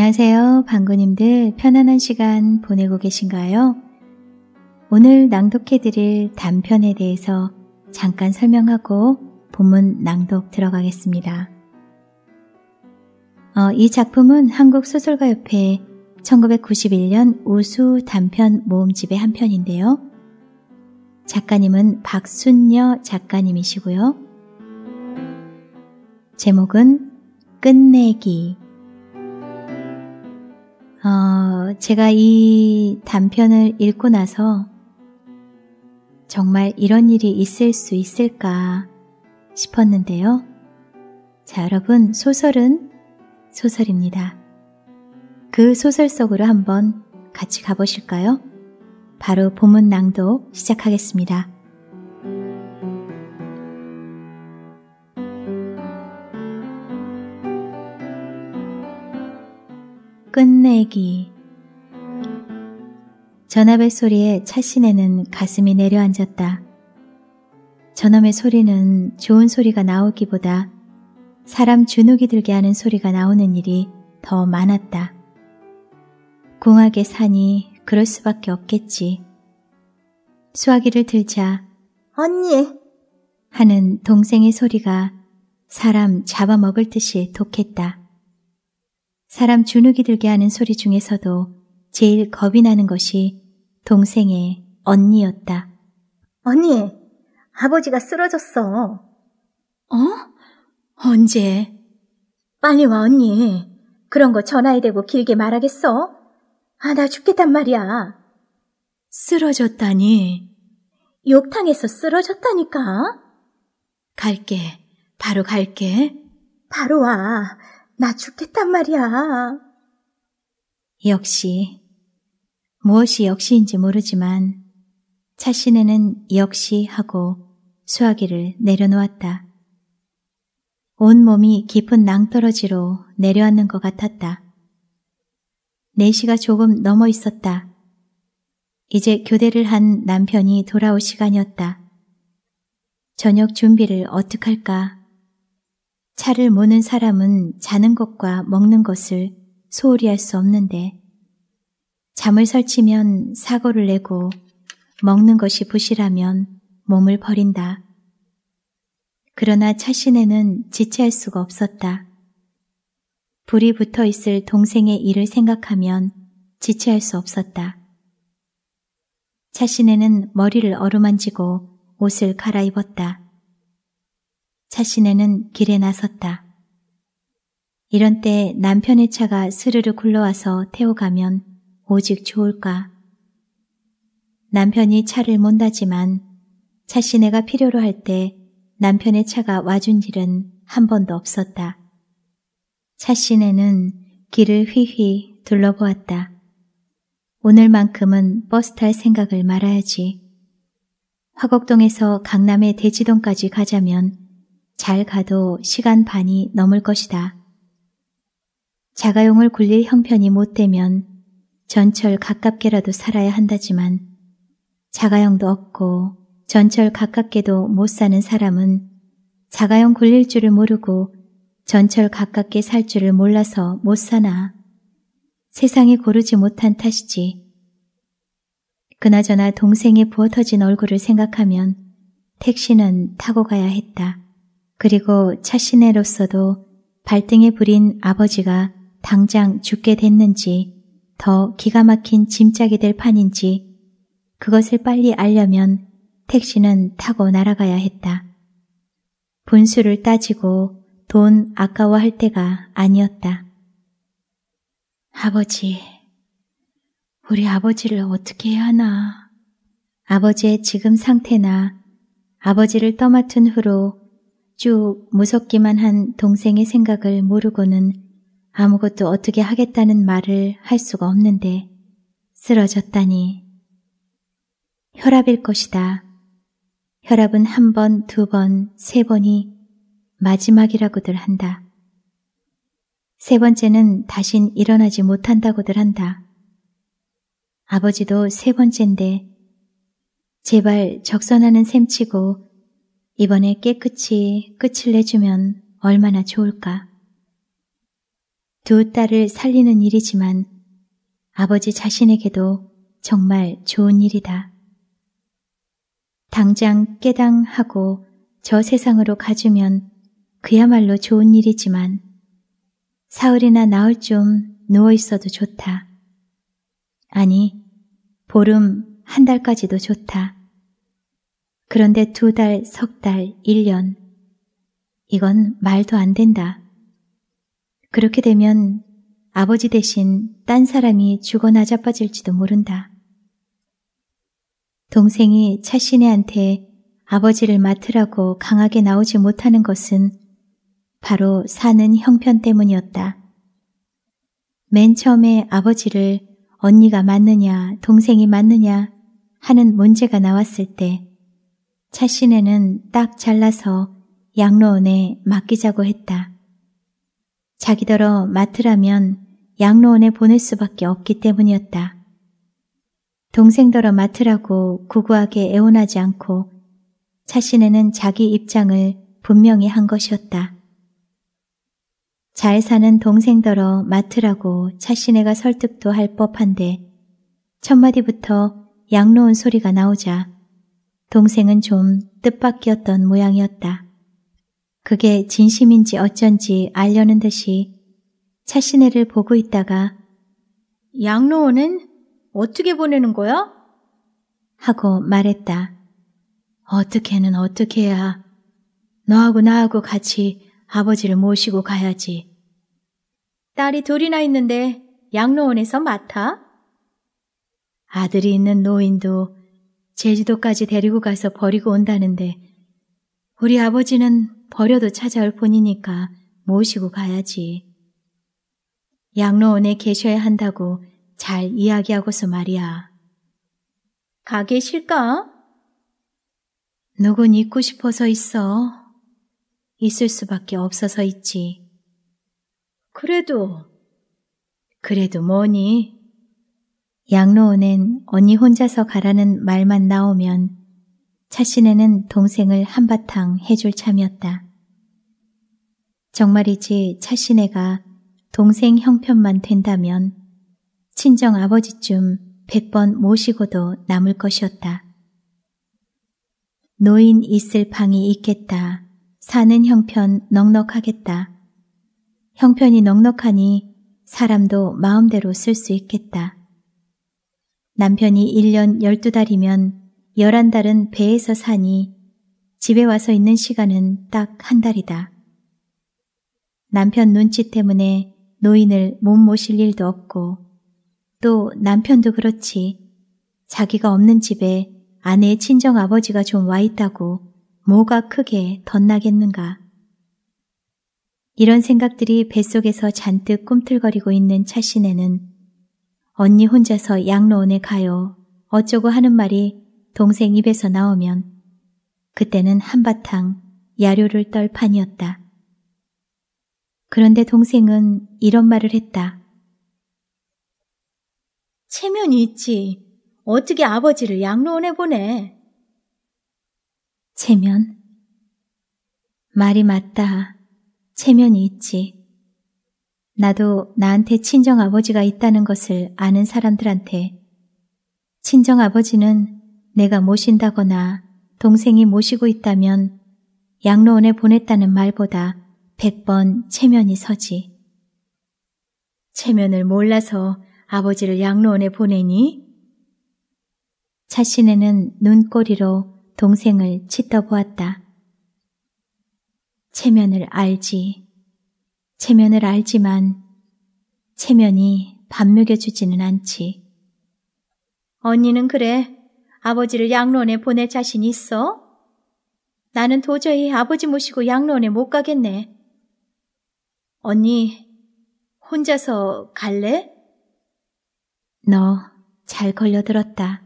안녕하세요. 방구님들 편안한 시간 보내고 계신가요? 오늘 낭독해드릴 단편에 대해서 잠깐 설명하고 본문 낭독 들어가겠습니다. 어, 이 작품은 한국소설가협회 1991년 우수 단편 모음집의 한 편인데요. 작가님은 박순녀 작가님이시고요. 제목은 끝내기 어, 제가 이 단편을 읽고 나서 정말 이런 일이 있을 수 있을까 싶었는데요. 자, 여러분, 소설은 소설입니다. 그 소설 속으로 한번 같이 가보실까요? 바로 본문 낭독 시작하겠습니다. 끝내기. 전압의 소리에 차신에는 가슴이 내려앉았다. 전놈의 소리는 좋은 소리가 나오기보다 사람 주눅이 들게 하는 소리가 나오는 일이 더 많았다. 공학의 산이 그럴 수밖에 없겠지. 수화기를 들자 언니 하는 동생의 소리가 사람 잡아먹을 듯이 독했다. 사람 주눅이 들게 하는 소리 중에서도 제일 겁이 나는 것이 동생의 언니였다. 언니, 아버지가 쓰러졌어. 어? 언제? 빨리 와, 언니. 그런 거 전화해 대고 길게 말하겠어? 아, 나 죽겠단 말이야. 쓰러졌다니. 욕탕에서 쓰러졌다니까? 갈게. 바로 갈게. 바로 와. 나 죽겠단 말이야. 역시, 무엇이 역시인지 모르지만 자신에는 역시 하고 수화기를 내려놓았다. 온몸이 깊은 낭떠러지로 내려앉는 것 같았다. 4시가 조금 넘어 있었다. 이제 교대를 한 남편이 돌아올 시간이었다. 저녁 준비를 어떡할까 차를 모는 사람은 자는 것과 먹는 것을 소홀히 할 수 없는데 잠을 설치면 사고를 내고 먹는 것이 부실하면 몸을 버린다. 그러나 차신에는 지체할 수가 없었다. 불이 붙어 있을 동생의 일을 생각하면 지체할 수 없었다. 차신에는 머리를 어루만지고 옷을 갈아입었다. 차신에는 길에 나섰다. 이런 때 남편의 차가 스르르 굴러와서 태워가면 오직 좋을까. 남편이 차를 몬다지만 차신내가 필요로 할 때 남편의 차가 와준 일은 한 번도 없었다. 차신내는 길을 휘휘 둘러보았다. 오늘만큼은 버스 탈 생각을 말아야지. 화곡동에서 강남의 대지동까지 가자면 잘 가도 시간 반이 넘을 것이다. 자가용을 굴릴 형편이 못 되면 전철 가깝게라도 살아야 한다지만 자가용도 없고 전철 가깝게도 못 사는 사람은 자가용 굴릴 줄을 모르고 전철 가깝게 살 줄을 몰라서 못 사나 세상이 고르지 못한 탓이지. 그나저나 동생의 부어 터진 얼굴을 생각하면 택시는 타고 가야 했다. 그리고 차시내로서도 발등에 부린 아버지가 당장 죽게 됐는지 더 기가 막힌 짐짝이 될 판인지 그것을 빨리 알려면 택시는 타고 날아가야 했다. 분수를 따지고 돈 아까워할 때가 아니었다. 아버지, 우리 아버지를 어떻게 해야 하나. 아버지의 지금 상태나 아버지를 떠맡은 후로 쭉 무섭기만 한 동생의 생각을 모르고는 아무것도 어떻게 하겠다는 말을 할 수가 없는데 쓰러졌다니. 혈압일 것이다. 혈압은 한 번, 두 번, 세 번이 마지막이라고들 한다. 세 번째는 다신 일어나지 못한다고들 한다. 아버지도 세 번째인데 제발 적선하는 셈치고 이번에 깨끗이 끝을 내주면 얼마나 좋을까. 두 딸을 살리는 일이지만 아버지 자신에게도 정말 좋은 일이다. 당장 깨당하고 저 세상으로 가주면 그야말로 좋은 일이지만 사흘이나 나흘 쯤 누워 있어도 좋다. 아니, 보름 한 달까지도 좋다. 그런데 두 달, 석 달, 1년. 이건 말도 안 된다. 그렇게 되면 아버지 대신 딴 사람이 죽어나 자빠질지도 모른다. 동생이 차신애한테 아버지를 맡으라고 강하게 나오지 못하는 것은 바로 사는 형편 때문이었다. 맨 처음에 아버지를 언니가 맞느냐, 동생이 맞느냐 하는 문제가 나왔을 때 차신에는딱 잘라서 양로원에 맡기자고 했다. 자기더러 맡으라면 양로원에 보낼 수밖에 없기 때문이었다. 동생더러 맡으라고 구구하게 애원하지 않고 차신에는 자기 입장을 분명히 한 것이었다. 잘 사는 동생더러 맡으라고 차신애가 설득도 할 법한데 첫 마디부터 양로원 소리가 나오자 동생은 좀 뜻밖이었던 모양이었다. 그게 진심인지 어쩐지 알려는 듯이 차신애를 보고 있다가 양로원은 어떻게 보내는 거야? 하고 말했다. 어떻게는 어떻게 해야 너하고 나하고 같이 아버지를 모시고 가야지. 딸이 둘이나 있는데 양로원에서 맡아? 아들이 있는 노인도 제주도까지 데리고 가서 버리고 온다는데 우리 아버지는 버려도 찾아올 뿐이니까 모시고 가야지. 양로원에 계셔야 한다고 잘 이야기하고서 말이야. 가계실까 누군 있고 싶어서 있어. 있을 수밖에 없어서 있지. 그래도, 그래도 뭐니? 양로원엔 언니 혼자서 가라는 말만 나오면 차신에는 동생을 한바탕 해줄 참이었다. 정말이지 차신애가 동생 형편만 된다면 친정 아버지쯤 백 번 모시고도 남을 것이었다. 노인 있을 방이 있겠다. 사는 형편 넉넉하겠다. 형편이 넉넉하니 사람도 마음대로 쓸 수 있겠다. 남편이 1년 12달이면 11달은 배에서 사니 집에 와서 있는 시간은 딱 한 달이다. 남편 눈치 때문에 노인을 못 모실 일도 없고 또 남편도 그렇지 자기가 없는 집에 아내의 친정 아버지가 좀 와 있다고 뭐가 크게 덧나겠는가. 이런 생각들이 뱃속에서 잔뜩 꿈틀거리고 있는 차신에는 언니 혼자서 양로원에 가요. 어쩌고 하는 말이 동생 입에서 나오면 그때는 한바탕 야료를 떨 판이었다. 그런데 동생은 이런 말을 했다. 체면이 있지. 어떻게 아버지를 양로원에 보내? 체면? 말이 맞다. 체면이 있지. 나도 나한테 친정아버지가 있다는 것을 아는 사람들한테 친정아버지는 내가 모신다거나 동생이 모시고 있다면 양로원에 보냈다는 말보다 백번 체면이 서지. 체면을 몰라서 아버지를 양로원에 보내니? 자신에는 눈꼬리로 동생을 치떠보았다. 체면을 알지. 체면을 알지만 체면이 밥 먹여주지는 않지. 언니는 그래. 아버지를 양로원에 보낼 자신 있어? 나는 도저히 아버지 모시고 양로원에못 가겠네. 언니, 혼자서 갈래? 너 잘 걸려들었다.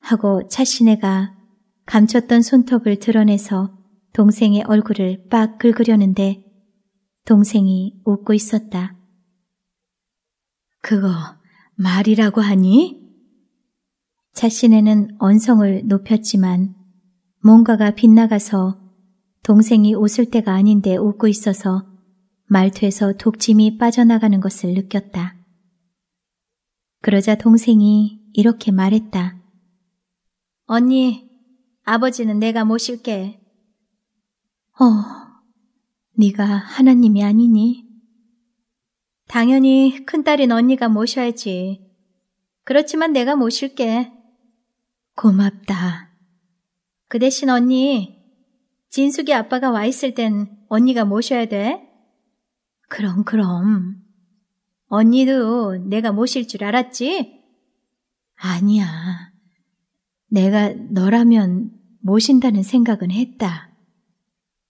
하고 차신애가 감췄던 손톱을 드러내서 동생의 얼굴을 빡 긁으려는데 동생이 웃고 있었다. 그거 말이라고 하니? 자신에는 언성을 높였지만 뭔가가 빗나가서 동생이 웃을 때가 아닌데 웃고 있어서 말투에서 독침이 빠져나가는 것을 느꼈다. 그러자 동생이 이렇게 말했다. 언니, 아버지는 내가 모실게. 어, 네가 하나님이 아니니? 당연히 큰딸인 언니가 모셔야지. 그렇지만 내가 모실게. 고맙다. 그 대신 언니, 진숙이 아빠가 와 있을 땐 언니가 모셔야 돼? 그럼, 그럼. 언니도 내가 모실 줄 알았지? 아니야. 내가 너라면 모신다는 생각은 했다.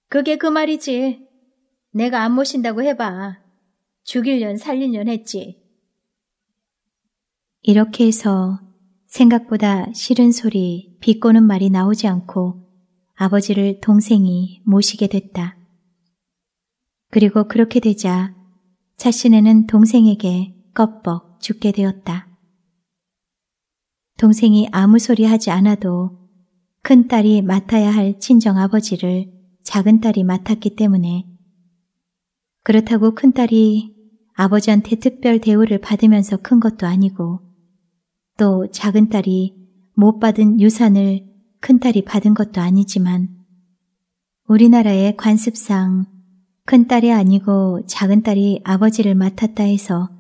그게 그 말이지. 내가 안 모신다고 해봐. 죽일 년 살릴 년 했지. 이렇게 해서 생각보다 싫은 소리, 비꼬는 말이 나오지 않고 아버지를 동생이 모시게 됐다. 그리고 그렇게 되자 자신에는 동생에게 껍벅 죽게 되었다. 동생이 아무 소리 하지 않아도 큰 딸이 맡아야 할 친정 아버지를 작은 딸이 맡았기 때문에 그렇다고 큰딸이 아버지한테 특별 대우를 받으면서 큰 것도 아니고 또 작은 딸이 못 받은 유산을 큰딸이 받은 것도 아니지만 우리나라의 관습상 큰딸이 아니고 작은딸이 아버지를 맡았다 해서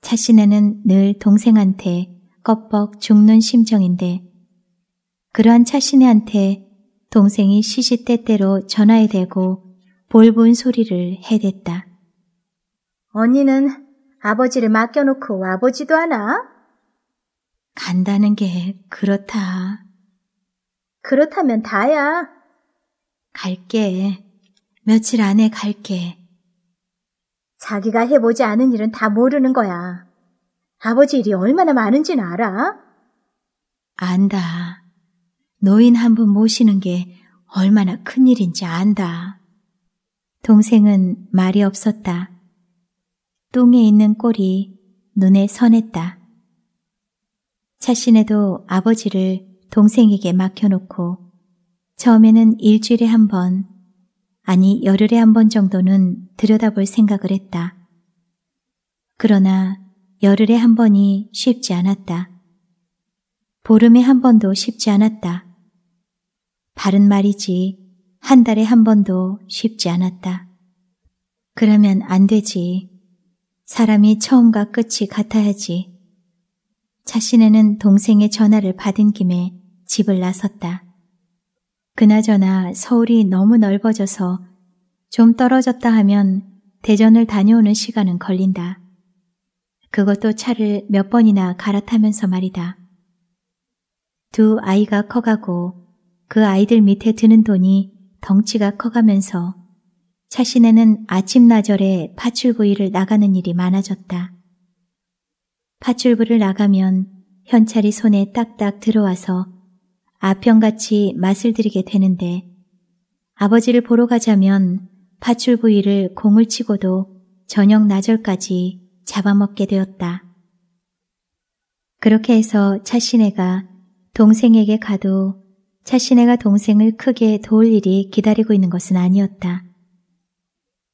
자신에는늘 동생한테 껍벅 죽는 심정인데 그러한 자신네한테 동생이 시시때때로 전화해 대고 볼본 소리를 해댔다. 언니는 아버지를 맡겨놓고 와보지도 않아? 간다는 게 그렇다. 그렇다면 다야. 갈게. 며칠 안에 갈게. 자기가 해보지 않은 일은 다 모르는 거야. 아버지 일이 얼마나 많은지는 알아? 안다. 노인 한 분 모시는 게 얼마나 큰 일인지 안다. 동생은 말이 없었다. 똥에 있는 꼴이 눈에 선했다. 자신에도 아버지를 동생에게 맡겨놓고 처음에는 일주일에 한 번, 아니 열흘에 한 번 정도는 들여다볼 생각을 했다. 그러나 열흘에 한 번이 쉽지 않았다. 보름에 한 번도 쉽지 않았다. 바른 말이지 한 달에 한 번도 쉽지 않았다. 그러면 안 되지. 사람이 처음과 끝이 같아야지. 자신에는 동생의 전화를 받은 김에 집을 나섰다. 그나저나 서울이 너무 넓어져서 좀 떨어졌다 하면 대전을 다녀오는 시간은 걸린다. 그것도 차를 몇 번이나 갈아타면서 말이다. 두 아이가 커가고 그 아이들 밑에 드는 돈이 덩치가 커가면서 자신에는 아침나절에 파출부일을 나가는 일이 많아졌다. 파출부를 나가면 현찰이 손에 딱딱 들어와서 아편같이 맛을 들이게 되는데 아버지를 보러 가자면 파출부일을 공을 치고도 저녁 나절까지 잡아먹게 되었다. 그렇게 해서 차신애가 동생에게 가도 차시네가 동생을 크게 도울 일이 기다리고 있는 것은 아니었다.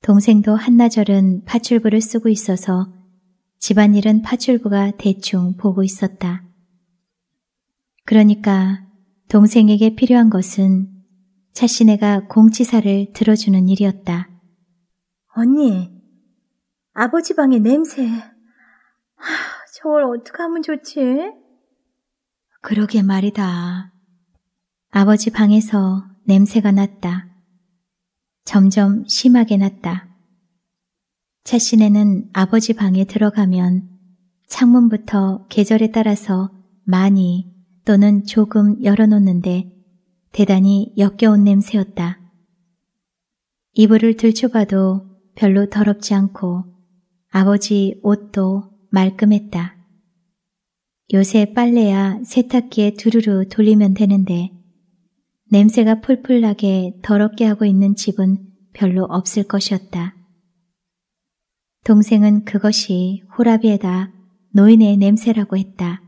동생도 한나절은 파출부를 쓰고 있어서 집안일은 파출부가 대충 보고 있었다. 그러니까 동생에게 필요한 것은 차시네가 공치사를 들어주는 일이었다. 언니, 아버지 방의 냄새. 하, 저걸 어떻게 하면 좋지? 그러게 말이다. 아버지 방에서 냄새가 났다. 점점 심하게 났다. 차신에는 아버지 방에 들어가면 창문부터 계절에 따라서 많이 또는 조금 열어놓는데 대단히 역겨운 냄새였다. 이불을 들춰봐도 별로 더럽지 않고 아버지 옷도 말끔했다. 요새 빨래야 세탁기에 두루루 돌리면 되는데 냄새가 풀풀 나게 더럽게 하고 있는 집은 별로 없을 것이었다. 동생은 그것이 호라비에다 노인의 냄새라고 했다.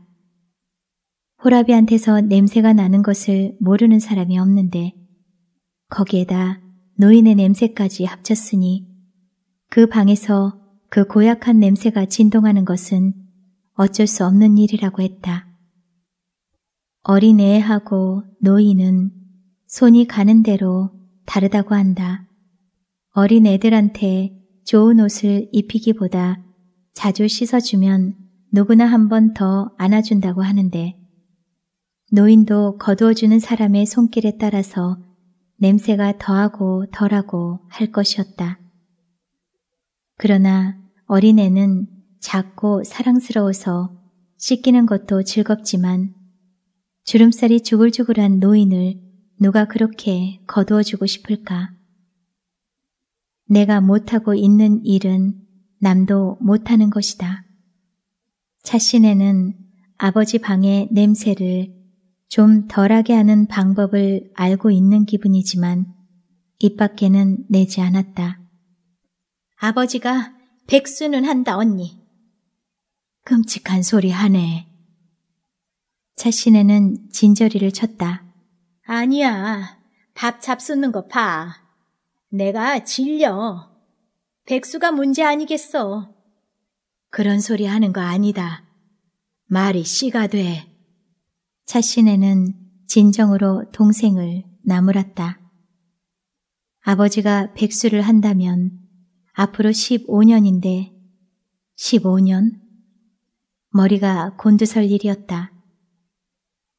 호라비한테서 냄새가 나는 것을 모르는 사람이 없는데 거기에다 노인의 냄새까지 합쳤으니 그 방에서 그 고약한 냄새가 진동하는 것은 어쩔 수 없는 일이라고 했다. 어린애하고 노인은 손이 가는 대로 다르다고 한다. 어린 애들한테 좋은 옷을 입히기보다 자주 씻어주면 누구나 한 번 더 안아준다고 하는데 노인도 거두어주는 사람의 손길에 따라서 냄새가 더하고 덜하고 할 것이었다. 그러나 어린애는 작고 사랑스러워서 씻기는 것도 즐겁지만 주름살이 주글주글한 노인을 누가 그렇게 거두어주고 싶을까? 내가 못하고 있는 일은 남도 못하는 것이다. 자신에는 아버지 방의 냄새를 좀 덜하게 하는 방법을 알고 있는 기분이지만 입 밖에는 내지 않았다. 아버지가 백수는 한다 언니. 끔찍한 소리 하네. 자신에는 진저리를 쳤다. 아니야. 밥 잡수는 거 봐. 내가 질려. 백수가 문제 아니겠어. 그런 소리 하는 거 아니다. 말이 씨가 돼. 차신에는 진정으로 동생을 나무랐다. 아버지가 백수를 한다면 앞으로 15년인데 15년? 머리가 곤두설 일이었다.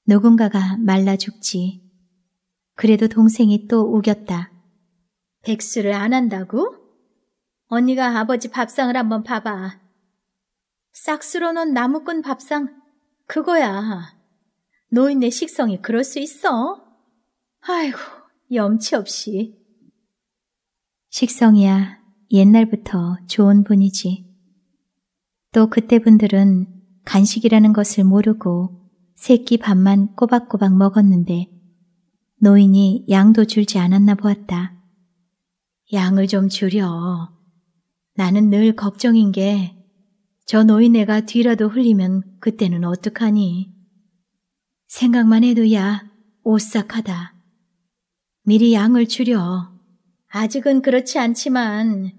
누군가가 말라 죽지. 그래도 동생이 또 우겼다. 백수를 안 한다고? 언니가 아버지 밥상을 한번 봐봐. 싹쓸어 놓은 나무꾼 밥상, 그거야. 노인네 식성이 그럴 수 있어? 아이고, 염치 없이. 식성이야, 옛날부터 좋은 분이지. 또 그때 분들은 간식이라는 것을 모르고 새끼 밥만 꼬박꼬박 먹었는데 노인이 양도 줄지 않았나 보았다. 양을 좀 줄여. 나는 늘 걱정인 게 저 노인네가 뒤라도 흘리면 그때는 어떡하니. 생각만 해도 야, 오싹하다. 미리 양을 줄여. 아직은 그렇지 않지만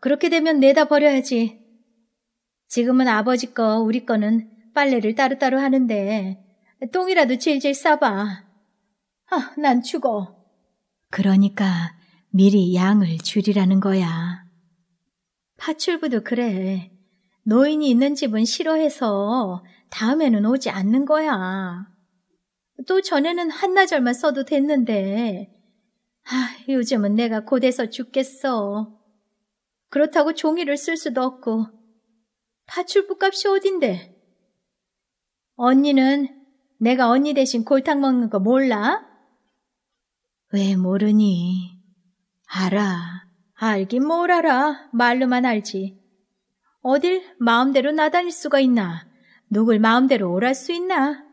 그렇게 되면 내다 버려야지. 지금은 아버지 거, 우리 거는 빨래를 따로따로 하는데 똥이라도 질질 싸봐. 아, 난 죽어. 그러니까 미리 양을 줄이라는 거야. 파출부도 그래. 노인이 있는 집은 싫어해서 다음에는 오지 않는 거야. 또 전에는 한나절만 써도 됐는데, 아, 요즘은 내가 고돼서 죽겠어. 그렇다고 종이를 쓸 수도 없고, 파출부 값이 어딘데? 언니는 내가 언니 대신 골탕 먹는 거 몰라? 왜 모르니? 알아. 알긴 뭘 알아. 말로만 알지. 어딜 마음대로 나다닐 수가 있나? 누굴 마음대로 오랄 수 있나?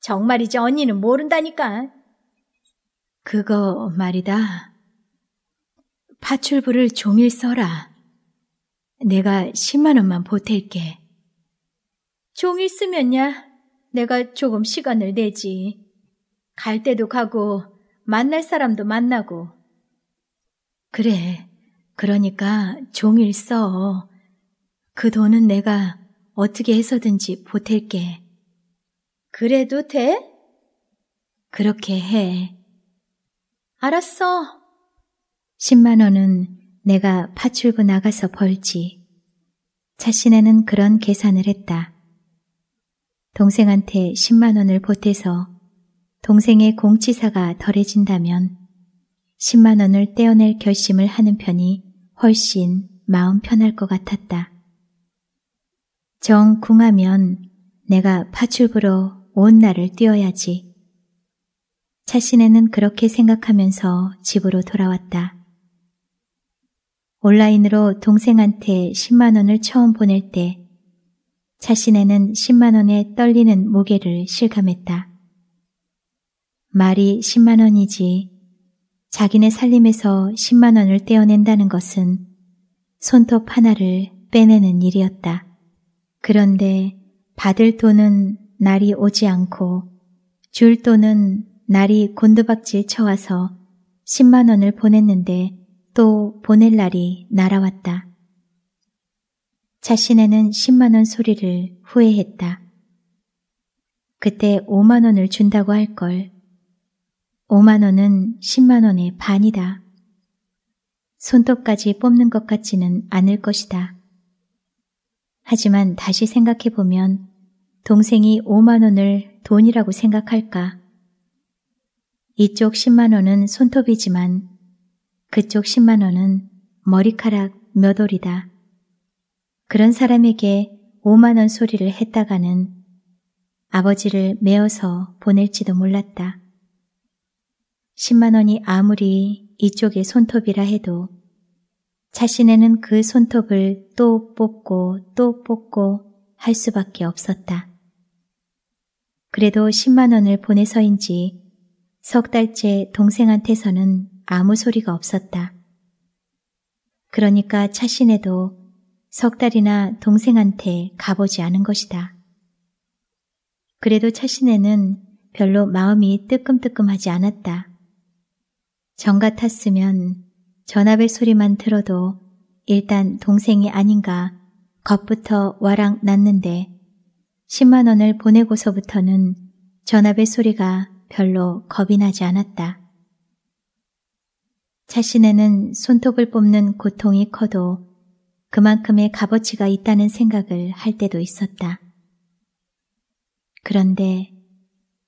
정말이지 언니는 모른다니까. 그거 말이다. 파출부를 종일 써라. 내가 10만 원만 보탤게. 종일 쓰면야 내가 조금 시간을 내지. 갈 때도 가고 만날 사람도 만나고. 그래. 그러니까 종일 써. 그 돈은 내가 어떻게 해서든지 보탤게. 그래도 돼? 그렇게 해. 알았어. 10만 원은 내가 파출구 나가서 벌지. 자신에는 그런 계산을 했다. 동생한테 10만 원을 보태서 동생의 공치사가 덜해진다면 10만 원을 떼어낼 결심을 하는 편이 훨씬 마음 편할 것 같았다. 정 궁하면 내가 파출부로 온 날을 뛰어야지. 차신에는 그렇게 생각하면서 집으로 돌아왔다. 온라인으로 동생한테 10만 원을 처음 보낼 때자신에는 10만 원의 떨리는 무게를 실감했다. 말이 10만 원이지 자기네 살림에서 10만 원을 떼어낸다는 것은 손톱 하나를 빼내는 일이었다. 그런데 받을 돈은 날이 오지 않고 줄 돈은 날이 곤두박질 쳐와서 10만 원을 보냈는데 또 보낼 날이 날아왔다. 자신에는 10만 원 소리를 후회했다. 그때 5만 원을 준다고 할 걸. 5만원은 10만원의 반이다. 손톱까지 뽑는 것 같지는 않을 것이다. 하지만 다시 생각해보면 동생이 5만원을 돈이라고 생각할까? 이쪽 10만원은 손톱이지만 그쪽 10만원은 머리카락 몇 올이다. 그런 사람에게 5만원 소리를 했다가는 아버지를 메어서 보낼지도 몰랐다. 10만 원이 아무리 이쪽의 손톱이라 해도 자신에는 그 손톱을 또 뽑고 또 뽑고 할 수밖에 없었다. 그래도 10만 원을 보내서인지 석 달째 동생한테서는 아무 소리가 없었다. 그러니까 자신에도 석 달이나 동생한테 가보지 않은 것이다. 그래도 차신에는 별로 마음이 뜨끔뜨끔하지 않았다. 정 같았으면 전압의 소리만 들어도 일단 동생이 아닌가 겁부터 와락 났는데 10만 원을 보내고서부터는 전압의 소리가 별로 겁이 나지 않았다. 자신에는 손톱을 뽑는 고통이 커도 그만큼의 값어치가 있다는 생각을 할 때도 있었다. 그런데,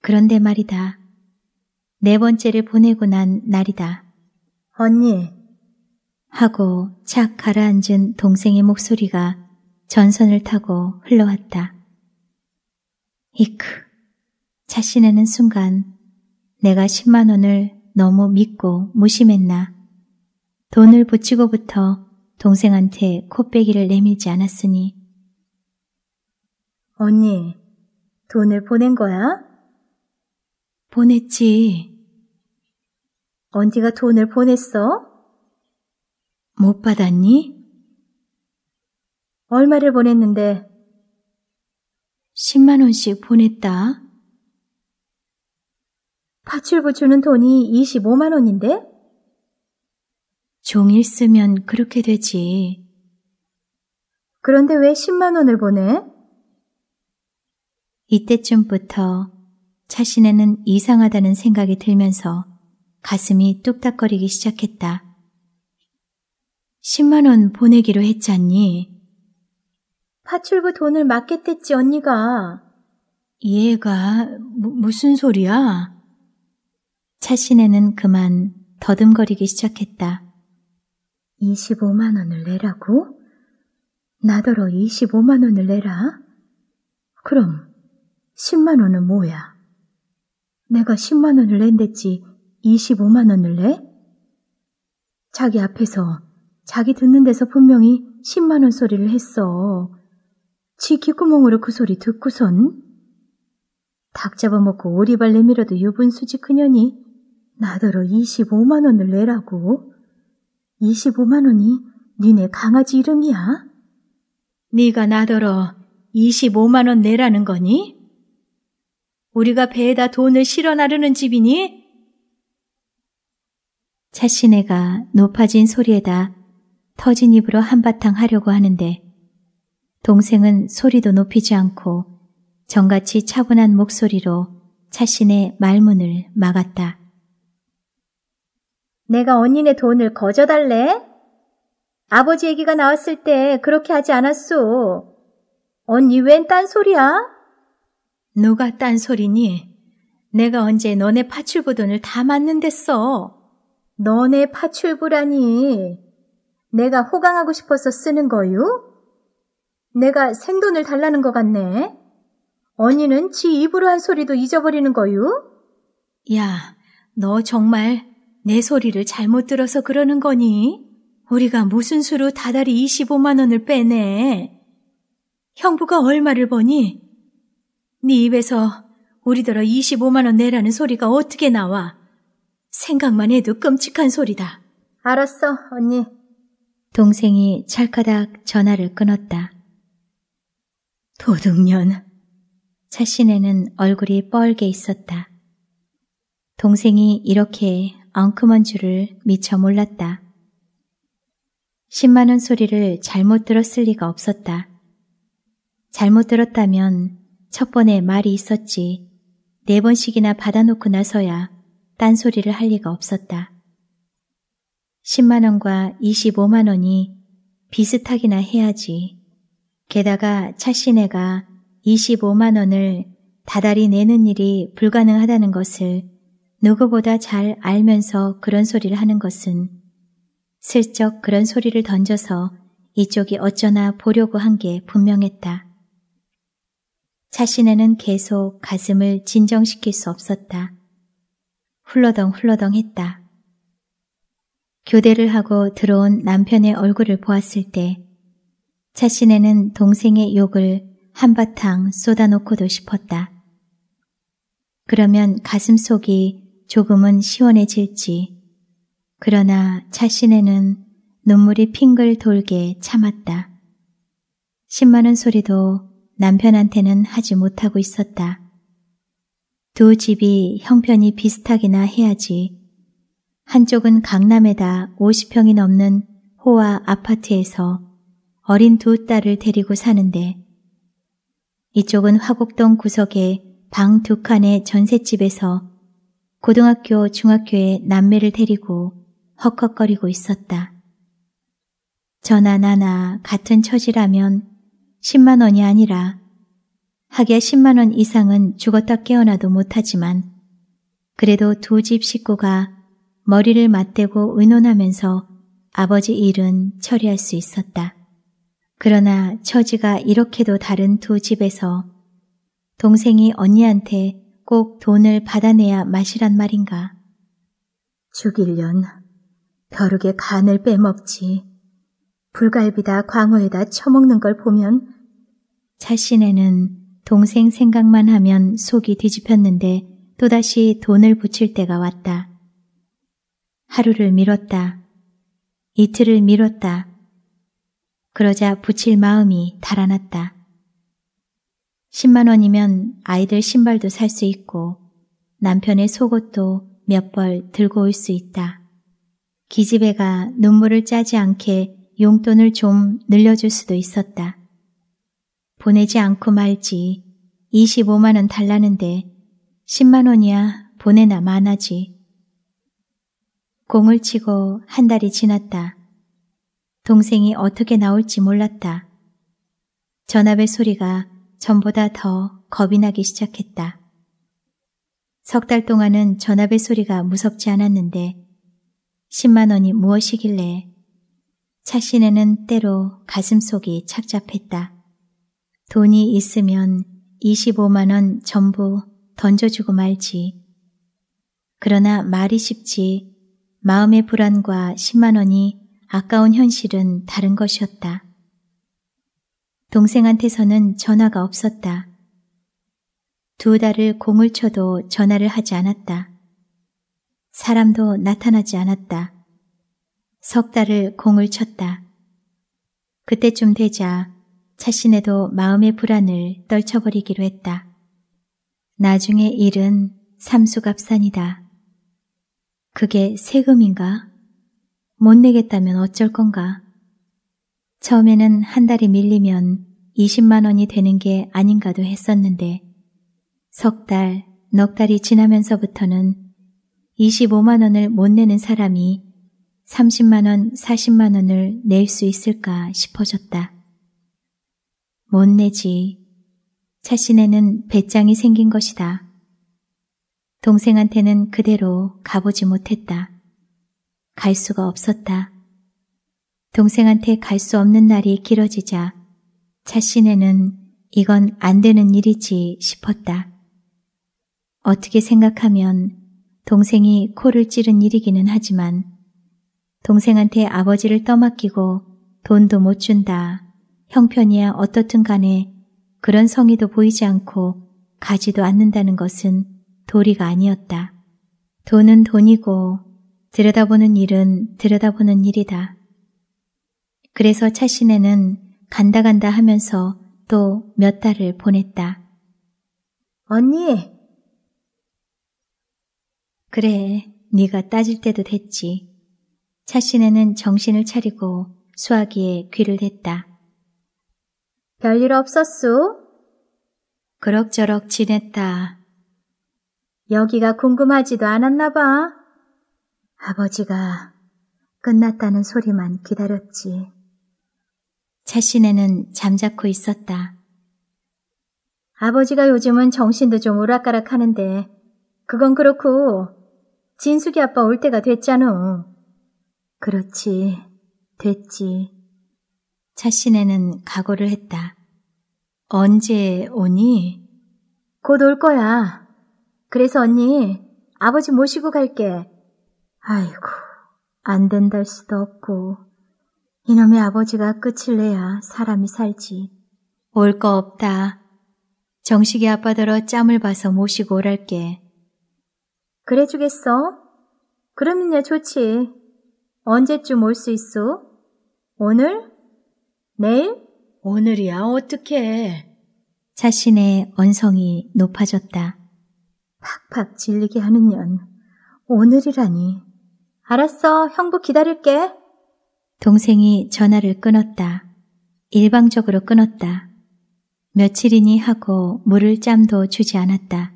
그런데 말이다. 네 번째를 보내고 난 날이다. 언니. 하고 착 가라앉은 동생의 목소리가 전선을 타고 흘러왔다. 이크. 자신에는 순간 내가 10만 원을 너무 믿고 무심했나. 돈을 붙이고부터 동생한테 코빼기를 내밀지 않았으니. 언니, 돈을 보낸 거야? 보냈지. 언제가 돈을 보냈어? 못 받았니? 얼마를 보냈는데? 10만원씩 보냈다. 파출부 주는 돈이 25만원인데? 종일 쓰면 그렇게 되지. 그런데 왜 10만원을 보내? 이때쯤부터 자신에는 이상하다는 생각이 들면서 가슴이 뚝딱거리기 시작했다. 10만원 보내기로 했잖니? 파출부 돈을 맡겠댔지, 언니가. 얘가 무, 무슨 소리야? 차신에는 그만 더듬거리기 시작했다. 25만 원을 내라고? 나더러 25만 원을 내라? 그럼 10만 원은 뭐야? 내가 10만 원을 낸댔지 25만 원을 내? 자기 앞에서 자기 듣는 데서 분명히 10만 원 소리를 했어. 지 귓구멍으로 그 소리 듣고선 닭 잡아먹고 오리발 내밀어도 유분수지 그년이 나더러 25만 원을 내라고. 25만 원이 니네 강아지 이름이야? 네가 나더러 25만 원 내라는 거니? 우리가 배에다 돈을 실어 나르는 집이니? 자신네가 높아진 소리에다 터진 입으로 한바탕 하려고 하는데 동생은 소리도 높이지 않고 정같이 차분한 목소리로 자신의 말문을 막았다. 내가 언니네 돈을 거저 달래? 아버지 얘기가 나왔을 때 그렇게 하지 않았소. 언니 웬 딴소리야? 누가 딴소리니? 내가 언제 너네 파출부 돈을 다 맞는댔어. 너네 파출부라니. 내가 호강하고 싶어서 쓰는 거유? 내가 생돈을 달라는 것 같네. 언니는 지 입으로 한 소리도 잊어버리는 거유? 야, 너 정말 내 소리를 잘못 들어서 그러는 거니? 우리가 무슨 수로 다달이 25만 원을 빼네 형부가 얼마를 버니? 네 입에서 우리더러 25만 원 내라는 소리가 어떻게 나와? 생각만 해도 끔찍한 소리다. 알았어, 언니. 동생이 찰까닥 전화를 끊었다. 도둑년. 자신에는 얼굴이 뻘게 있었다. 동생이 이렇게 엉큼한 줄을 미처 몰랐다. 10만원 소리를 잘못 들었을 리가 없었다. 잘못 들었다면 첫 번에 말이 있었지 네 번씩이나 받아놓고 나서야 딴소리를 할 리가 없었다. 10만원과 25만원이 비슷하기나 해야지. 게다가 차씨네가 25만원을 다달이 내는 일이 불가능하다는 것을 누구보다 잘 알면서 그런 소리를 하는 것은 슬쩍 그런 소리를 던져서 이쪽이 어쩌나 보려고 한 게 분명했다. 차신네는 계속 가슴을 진정시킬 수 없었다. 훌러덩 훌러덩 했다. 교대를 하고 들어온 남편의 얼굴을 보았을 때 자신에는 동생의 욕을 한바탕 쏟아놓고도 싶었다. 그러면 가슴 속이 조금은 시원해질지 그러나 자신에는 눈물이 핑글 돌게 참았다. 심만은 소리도 남편한테는 하지 못하고 있었다. 두 집이 형편이 비슷하기나 해야지. 한쪽은 강남에다 50평이 넘는 호화 아파트에서 어린 두 딸을 데리고 사는데 이쪽은 화곡동 구석에 방 두 칸의 전셋집에서 고등학교, 중학교에 남매를 데리고 헉헉거리고 있었다. 저나 나나 같은 처지라면 10만 원이 아니라 하게 10만 원 이상은 죽었다 깨어나도 못하지만 그래도 두 집 식구가 머리를 맞대고 의논하면서 아버지 일은 처리할 수 있었다. 그러나 처지가 이렇게도 다른 두 집에서 동생이 언니한테 꼭 돈을 받아내야 맛이란 말인가. 죽일년 벼룩의 간을 빼먹지. 불갈비다 광어에다 처먹는 걸 보면 자신에는 동생 생각만 하면 속이 뒤집혔는데 또다시 돈을 붙일 때가 왔다. 하루를 미뤘다. 이틀을 미뤘다. 그러자 붙일 마음이 달아났다. 10만 원이면 아이들 신발도 살 수 있고 남편의 속옷도 몇 벌 들고 올 수 있다. 기집애가 눈물을 짜지 않게 용돈을 좀 늘려줄 수도 있었다. 보내지 않고 말지 25만원 달라는데 10만원이야 보내나 마나지. 공을 치고 한 달이 지났다. 동생이 어떻게 나올지 몰랐다. 전압의 소리가 전보다 더 겁이 나기 시작했다. 석 달 동안은 전압의 소리가 무섭지 않았는데 10만 원이 무엇이길래 차신에는 때로 가슴속이 착잡했다. 돈이 있으면 25만원 전부 던져주고 말지. 그러나 말이 쉽지 마음의 불안과 10만원이 아까운 현실은 다른 것이었다. 동생한테서는 전화가 없었다. 두 달을 공을 쳐도 전화를 하지 않았다. 사람도 나타나지 않았다. 석 달을 공을 쳤다. 그때쯤 되자 자신에도 마음의 불안을 떨쳐버리기로 했다. 나중에 일은 삼수갑산이다. 그게 세금인가? 못 내겠다면 어쩔 건가? 처음에는 한 달이 밀리면 20만 원이 되는 게 아닌가도 했었는데 석 달, 넉 달이 지나면서부터는 25만 원을 못 내는 사람이 30만 원, 40만 원을 낼 수 있을까 싶어졌다. 못내지. 자신에는 배짱이 생긴 것이다. 동생한테는 그대로 가보지 못했다. 갈 수가 없었다. 동생한테 갈 수 없는 날이 길어지자 자신에는 이건 안 되는 일이지 싶었다. 어떻게 생각하면 동생이 코를 찌른 일이기는 하지만 동생한테 아버지를 떠맡기고 돈도 못 준다 형편이야 어떻든 간에 그런 성의도 보이지 않고 가지도 않는다는 것은 도리가 아니었다. 돈은 돈이고 들여다보는 일은 들여다보는 일이다. 그래서 차신에는 간다 간다 하면서 또 몇 달을 보냈다. 언니! 그래, 네가 따질 때도 됐지. 차신에는 정신을 차리고 수화기에 귀를 댔다. 별일 없었소? 그럭저럭 지냈다. 여기가 궁금하지도 않았나 봐. 아버지가 끝났다는 소리만 기다렸지. 자신에는 잠자코 있었다. 아버지가 요즘은 정신도 좀 오락가락 하는데, 그건 그렇고, 진숙이 아빠 올 때가 됐잖아. 그렇지, 됐지. 자신에는 각오를 했다. 언제 오니? 곧 올 거야. 그래서 언니, 아버지 모시고 갈게. 아이고, 안된다할 수도 없고. 이놈의 아버지가 끝을 내야 사람이 살지. 올 거 없다. 정식이 아빠더러 짬을 봐서 모시고 오랄게. 그래 주겠어? 그러면야 좋지. 언제쯤 올 수 있어? 오늘? 뭐? 오늘이야 어떡해. 자신의 언성이 높아졌다. 팍팍 질리게 하는 년. 오늘이라니. 알았어, 형부 기다릴게. 동생이 전화를 끊었다. 일방적으로 끊었다. 며칠이니 하고 물을 짬도 주지 않았다.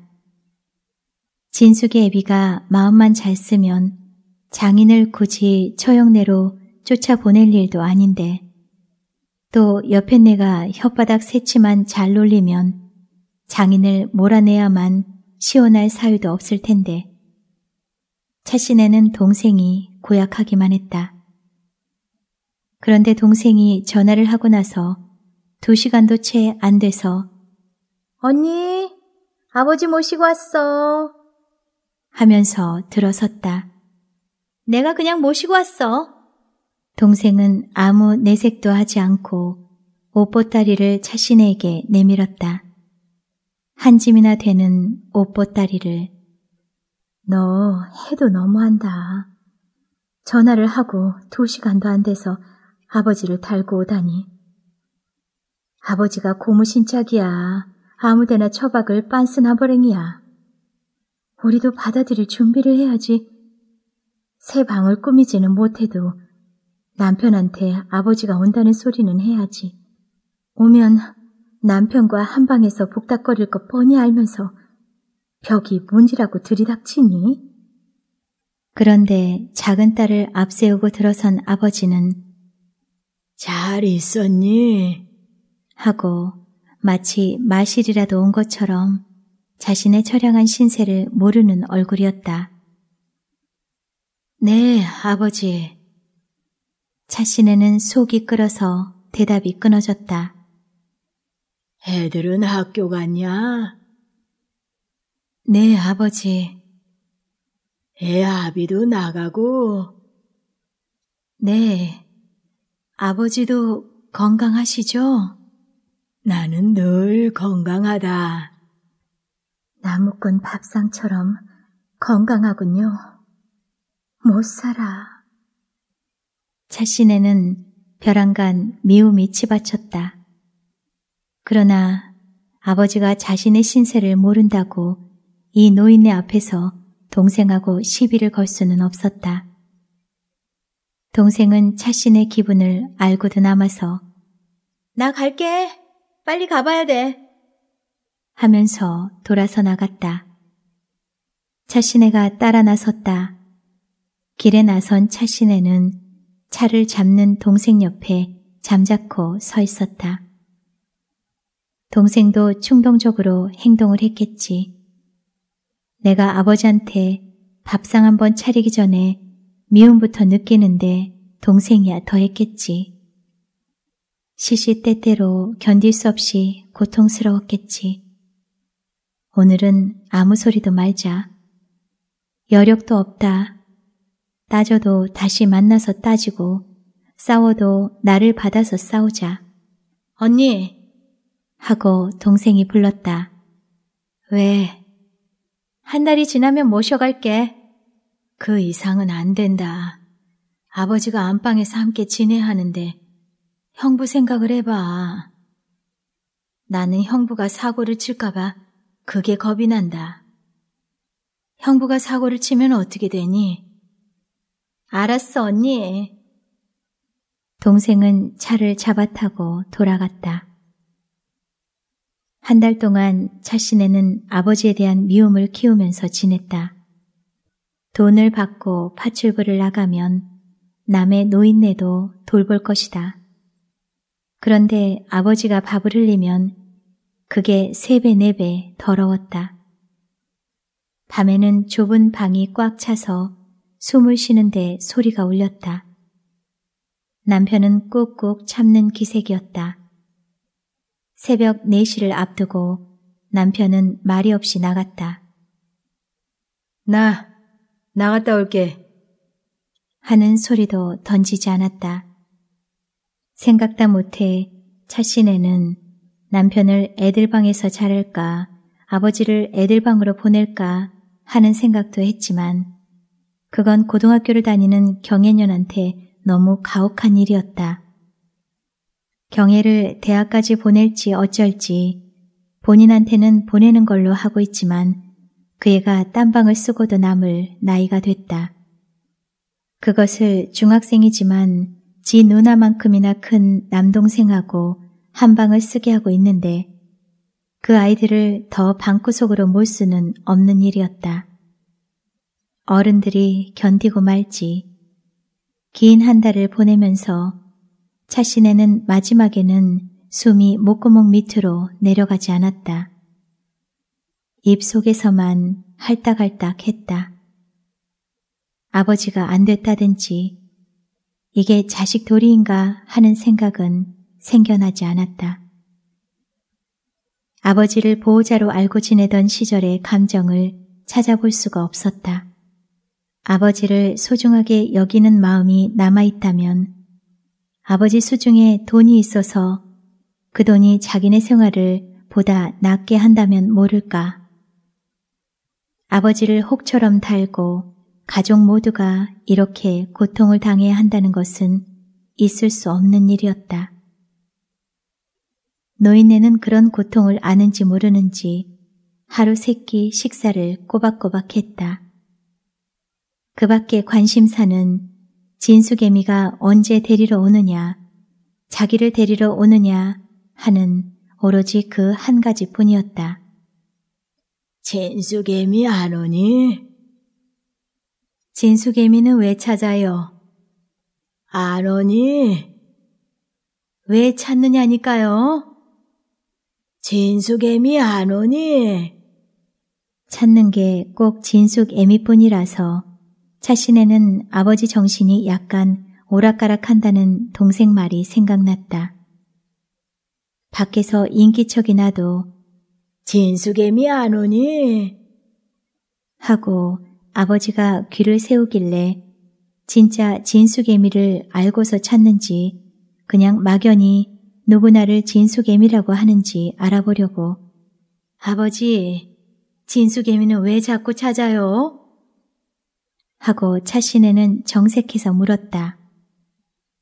진숙의 애비가 마음만 잘 쓰면 장인을 굳이 처형내로 쫓아보낼 일도 아닌데 또 옆에 내가 혓바닥 새치만 잘 놀리면 장인을 몰아내야만 시원할 사유도 없을 텐데 차신에는 동생이 고약하기만 했다. 그런데 동생이 전화를 하고 나서 두 시간도 채 안 돼서 언니, 아버지 모시고 왔어. 하면서 들어섰다. 내가 그냥 모시고 왔어. 동생은 아무 내색도 하지 않고 옷보따리를 자신에게 내밀었다. 한 짐이나 되는 옷보따리를 너 해도 너무한다. 전화를 하고 두 시간도 안 돼서 아버지를 달고 오다니. 아버지가 고무신짝이야. 아무데나 처박을 빤스나버랭이야. 우리도 받아들일 준비를 해야지. 새 방을 꾸미지는 못해도 남편한테 아버지가 온다는 소리는 해야지. 오면 남편과 한 방에서 복닥거릴 것 뻔히 알면서 벽이 뭔지라고 들이닥치니? 그런데 작은 딸을 앞세우고 들어선 아버지는 잘 있었니? 하고 마치 마실이라도 온 것처럼 자신의 처량한 신세를 모르는 얼굴이었다. 네, 아버지. 자신에는 속이 끓어서 대답이 끊어졌다. 애들은 학교 갔냐? 네, 아버지. 애 아비도 나가고? 네. 아버지도 건강하시죠? 나는 늘 건강하다. 나무꾼 밥상처럼 건강하군요. 못 살아. 자신에는 벼랑간 미움이 치받쳤다. 그러나 아버지가 자신의 신세를 모른다고 이 노인네 앞에서 동생하고 시비를 걸 수는 없었다. 동생은 자신의 기분을 알고도 남아서 나 갈게. 빨리 가봐야 돼. 하면서 돌아서 나갔다. 자신애가 따라 나섰다. 길에 나선 자신애는 차를 잡는 동생 옆에 잠자코 서 있었다. 동생도 충동적으로 행동을 했겠지. 내가 아버지한테 밥상 한번 차리기 전에 미움부터 느끼는데 동생이야 더했겠지. 시시때때로 견딜 수 없이 고통스러웠겠지. 오늘은 아무 소리도 말자. 여력도 없다. 따져도 다시 만나서 따지고 싸워도 나를 받아서 싸우자. 언니! 하고 동생이 불렀다. 왜? 한 달이 지나면 모셔갈게. 그 이상은 안 된다. 아버지가 안방에서 함께 지내야 하는데 형부 생각을 해봐. 나는 형부가 사고를 칠까봐 그게 겁이 난다. 형부가 사고를 치면 어떻게 되니? 알았어, 언니. 동생은 차를 잡아타고 돌아갔다. 한 달 동안 자신에는 아버지에 대한 미움을 키우면서 지냈다. 돈을 받고 파출부를 나가면 남의 노인네도 돌볼 것이다. 그런데 아버지가 밥을 흘리면 그게 세 배, 네배 더러웠다. 밤에는 좁은 방이 꽉 차서 숨을 쉬는데 소리가 울렸다. 남편은 꾹꾹 참는 기색이었다. 새벽 4시를 앞두고 남편은 말이 없이 나갔다. 나, 나갔다 올게. 하는 소리도 던지지 않았다. 생각다 못해 차신에는 남편을 애들방에서 자랄까, 아버지를 애들방으로 보낼까 하는 생각도 했지만 그건 고등학교를 다니는 경혜년한테 너무 가혹한 일이었다. 경혜를 대학까지 보낼지 어쩔지 본인한테는 보내는 걸로 하고 있지만 그 애가 땀방을 쓰고도 남을 나이가 됐다. 그것을 중학생이지만 지 누나만큼이나 큰 남동생하고 한 방을 쓰게 하고 있는데 그 아이들을 더 방구석으로 몰 수는 없는 일이었다. 어른들이 견디고 말지 긴 한 달을 보내면서 자신에는 마지막에는 숨이 목구멍 밑으로 내려가지 않았다. 입 속에서만 할딱할딱 했다. 아버지가 안 됐다든지 이게 자식 도리인가 하는 생각은 생겨나지 않았다. 아버지를 보호자로 알고 지내던 시절의 감정을 찾아볼 수가 없었다. 아버지를 소중하게 여기는 마음이 남아있다면 아버지 수중에 돈이 있어서 그 돈이 자기네 생활을 보다 낫게 한다면 모를까. 아버지를 혹처럼 달고 가족 모두가 이렇게 고통을 당해야 한다는 것은 있을 수 없는 일이었다. 노인네는 그런 고통을 아는지 모르는지 하루 세끼 식사를 꼬박꼬박 했다. 그 밖에 관심사는 진수개미가 언제 데리러 오느냐, 자기를 데리러 오느냐 하는 오로지 그 한 가지 뿐이었다. 진수개미 안 오니? 진수개미는 왜 찾아요? 안 오니? 왜 찾느냐니까요? 진수개미 안 오니? 찾는 게 꼭 진숙애미뿐이라서 자신에는 아버지 정신이 약간 오락가락한다는 동생 말이 생각났다. 밖에서 인기척이 나도 진수개미 안 오니? 하고 아버지가 귀를 세우길래 진짜 진수개미를 알고서 찾는지 그냥 막연히 누구나를 진수개미라고 하는지 알아보려고 아버지, 진수개미는 왜 자꾸 찾아요? 하고 차신에는 정색해서 물었다.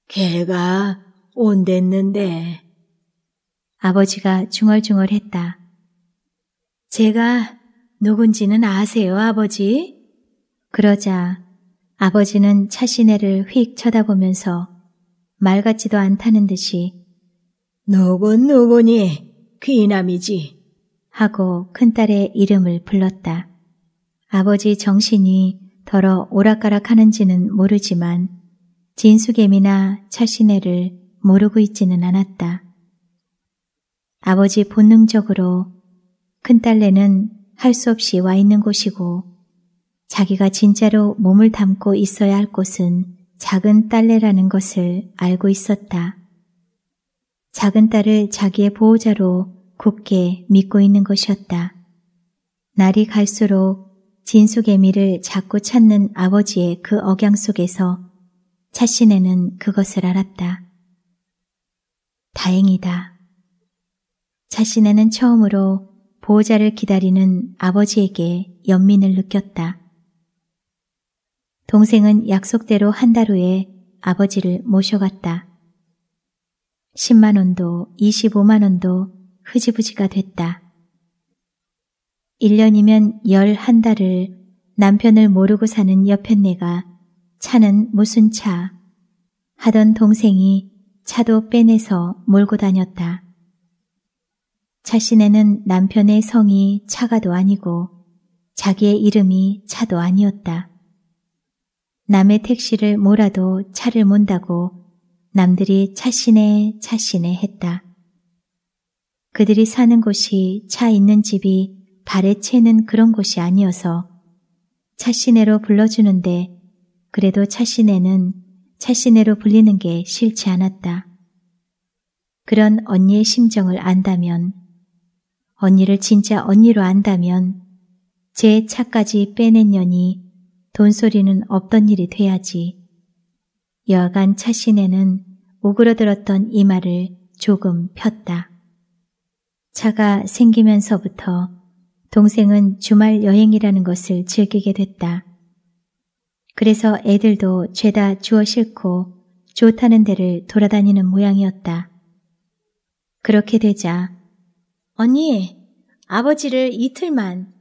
개가 온댔는데. 아버지가 중얼중얼했다. 제가 누군지는 아세요, 아버지? 그러자 아버지는 차신애를휙 쳐다보면서 말 같지도 않다는 듯이 누군 누구니 귀남이지 하고 큰딸의 이름을 불렀다. 아버지 정신이 더러 오락가락 하는지는 모르지만 진수개미나 차시네를 모르고 있지는 않았다. 아버지 본능적으로 큰딸내는 할 수 없이 와 있는 곳이고 자기가 진짜로 몸을 담고 있어야 할 곳은 작은 딸내라는 것을 알고 있었다. 작은 딸을 자기의 보호자로 굳게 믿고 있는 것이었다. 날이 갈수록 진숙개미를 자꾸 찾는 아버지의 그 억양 속에서 자신에는 그것을 알았다. 다행이다. 자신에는 처음으로 보호자를 기다리는 아버지에게 연민을 느꼈다. 동생은 약속대로 한 달 후에 아버지를 모셔갔다. 10만원도 25만원도 흐지부지가 됐다. 1년이면 11달을 남편을 모르고 사는 옆에내가 차는 무슨 차 하던 동생이 차도 빼내서 몰고 다녔다. 자신에는 남편의 성이 차가도 아니고 자기의 이름이 차도 아니었다. 남의 택시를 몰아도 차를 몬다고 남들이 차신네차신네 했다. 그들이 사는 곳이 차 있는 집이 발에 채는 그런 곳이 아니어서 차시내로 불러주는데 그래도 차시내는 차시내로 불리는 게 싫지 않았다. 그런 언니의 심정을 안다면 언니를 진짜 언니로 안다면 제 차까지 빼낸 년이 돈소리는 없던 일이 돼야지. 여하간 차시내는 오그러들었던 이마를 조금 폈다. 차가 생기면서부터 동생은 주말 여행이라는 것을 즐기게 됐다. 그래서 애들도 죄다 주어 싫고 좋다는 데를 돌아다니는 모양이었다. 그렇게 되자 언니, 아버지를 이틀만,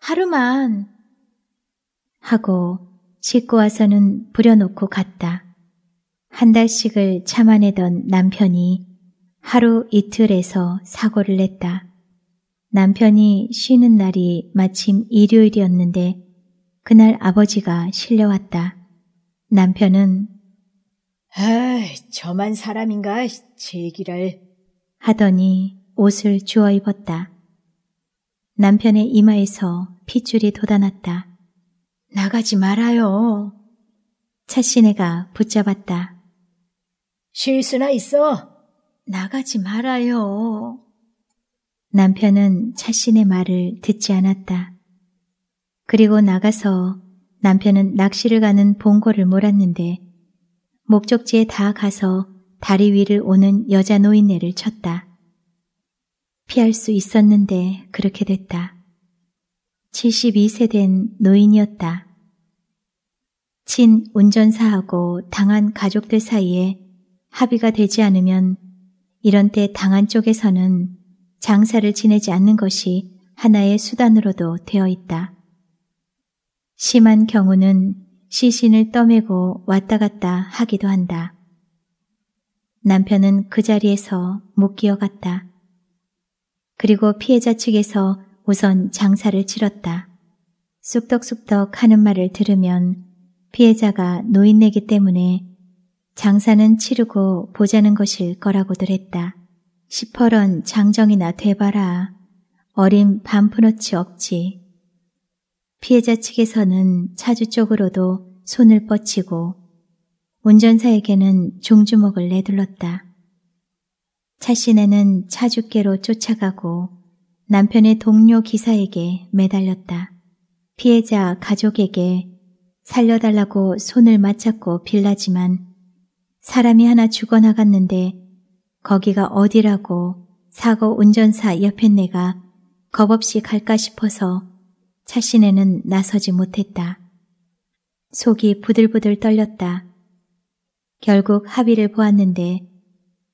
하루만 하고 씻고 와서는 부려놓고 갔다. 한 달씩을 참아내던 남편이 하루 이틀에서 사고를 냈다. 남편이 쉬는 날이 마침 일요일이었는데 그날 아버지가 실려왔다. 남편은 에이, 저만 사람인가 제기랄 하더니 옷을 주워 입었다. 남편의 이마에서 핏줄이 돋아났다. 나가지 말아요. 차신네가 붙잡았다. 실수나 있어. 나가지 말아요. 남편은 자신의 말을 듣지 않았다. 그리고 나가서 남편은 낚시를 가는 봉고를 몰았는데 목적지에 다 가서 다리 위를 오는 여자 노인네를 쳤다. 피할 수 있었는데 그렇게 됐다. 72세 된 노인이었다. 친 운전사하고 당한 가족들 사이에 합의가 되지 않으면 이런 때 당한 쪽에서는 장사를 지내지 않는 것이 하나의 수단으로도 되어 있다. 심한 경우는 시신을 떠매고 왔다 갔다 하기도 한다. 남편은 그 자리에서 못 기어갔다. 그리고 피해자 측에서 우선 장사를 치렀다. 쑥덕쑥덕 하는 말을 들으면 피해자가 노인네기 때문에 장사는 치르고 보자는 것일 거라고들 했다. 시퍼런 장정이나 대봐라. 어린 반푸너치 없지. 피해자 측에서는 차주 쪽으로도 손을 뻗치고 운전사에게는 종주먹을 내둘렀다. 차씨네는 차주께로 쫓아가고 남편의 동료 기사에게 매달렸다. 피해자 가족에게 살려달라고 손을 맞잡고 빌라지만 사람이 하나 죽어나갔는데 거기가 어디라고 사고 운전사 옆에 내가 겁없이 갈까 싶어서 자신에는 나서지 못했다. 속이 부들부들 떨렸다. 결국 합의를 보았는데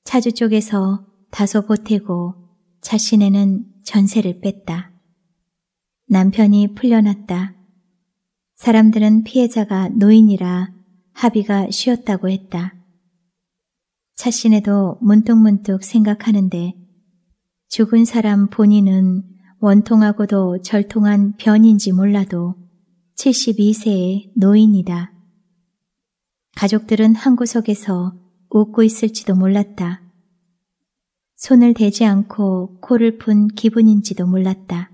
차주 쪽에서 다소 보태고 자신에는 전세를 뺐다. 남편이 풀려났다. 사람들은 피해자가 노인이라 합의가 쉬었다고 했다. 자신에도 문득문득 생각하는데 죽은 사람 본인은 원통하고도 절통한 변인지 몰라도 72세의 노인이다. 가족들은 한 구석에서 웃고 있을지도 몰랐다. 손을 대지 않고 코를 푼 기분인지도 몰랐다.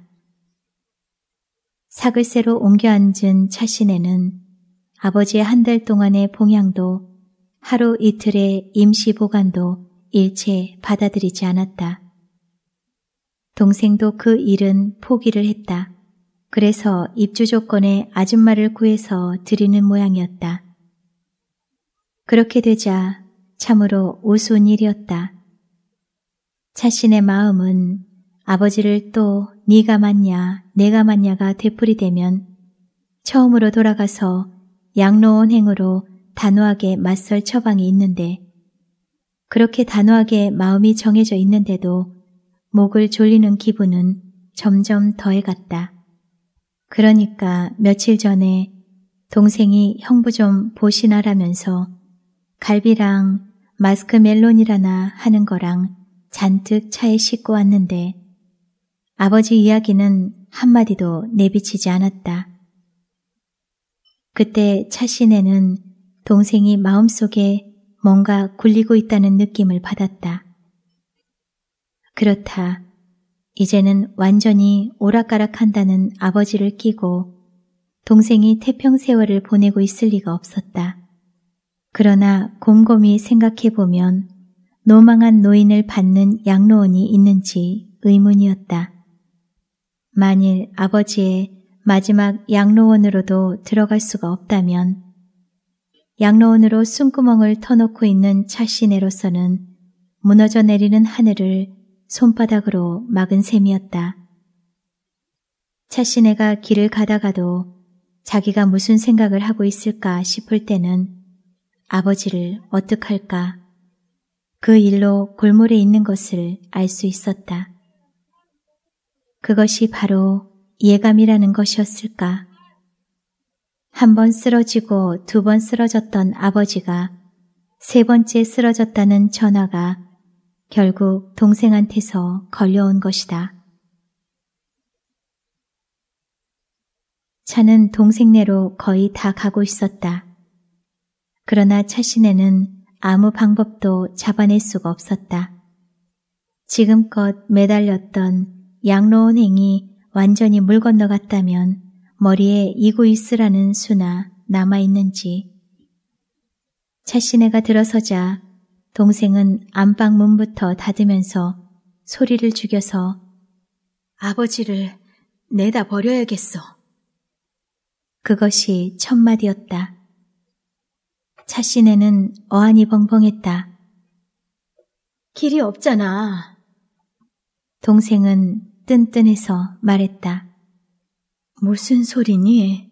사글세로 옮겨 앉은 자신에는 아버지의 한 달 동안의 봉양도 하루 이틀의 임시 보관도 일체 받아들이지 않았다. 동생도 그 일은 포기를 했다. 그래서 입주 조건에 아줌마를 구해서 드리는 모양이었다. 그렇게 되자 참으로 우스운 일이었다. 자신의 마음은 아버지를 또 네가 맞냐 내가 맞냐가 되풀이되면 처음으로 돌아가서 양로원행으로 단호하게 맞설 처방이 있는데 그렇게 단호하게 마음이 정해져 있는데도 목을 졸리는 기분은 점점 더해갔다. 그러니까 며칠 전에 동생이 형부 좀 보시나라면서 갈비랑 마스크 멜론이라나 하는 거랑 잔뜩 차에 싣고 왔는데 아버지 이야기는 한마디도 내비치지 않았다. 그때 차시내는 동생이 마음속에 뭔가 굴리고 있다는 느낌을 받았다. 그렇다. 이제는 완전히 오락가락한다는 아버지를 끼고 동생이 태평 세월을 보내고 있을 리가 없었다. 그러나 곰곰이 생각해보면 노망한 노인을 받는 양로원이 있는지 의문이었다. 만일 아버지의 마지막 양로원으로도 들어갈 수가 없다면 양로원으로 숨구멍을 터놓고 있는 차시내로서는 무너져 내리는 하늘을 손바닥으로 막은 셈이었다. 차시내가 길을 가다가도 자기가 무슨 생각을 하고 있을까 싶을 때는 아버지를 어떡할까 그 일로 골몰해 있는 것을 알 수 있었다. 그것이 바로 예감이라는 것이었을까? 한번 쓰러지고 두 번 쓰러졌던 아버지가 세 번째 쓰러졌다는 전화가 결국 동생한테서 걸려온 것이다. 차는 동생네로 거의 다 가고 있었다. 그러나 차신에는 아무 방법도 잡아낼 수가 없었다. 지금껏 매달렸던 양로원행이 완전히 물 건너갔다면 머리에 이고이스라는 수나 남아있는지. 자신네가 들어서자 동생은 안방 문부터 닫으면서 소리를 죽여서 아버지를 내다 버려야겠어. 그것이 첫마디였다. 자신네는 어안이 벙벙했다. 길이 없잖아. 동생은 뜬뜬해서 말했다. 무슨 소리니?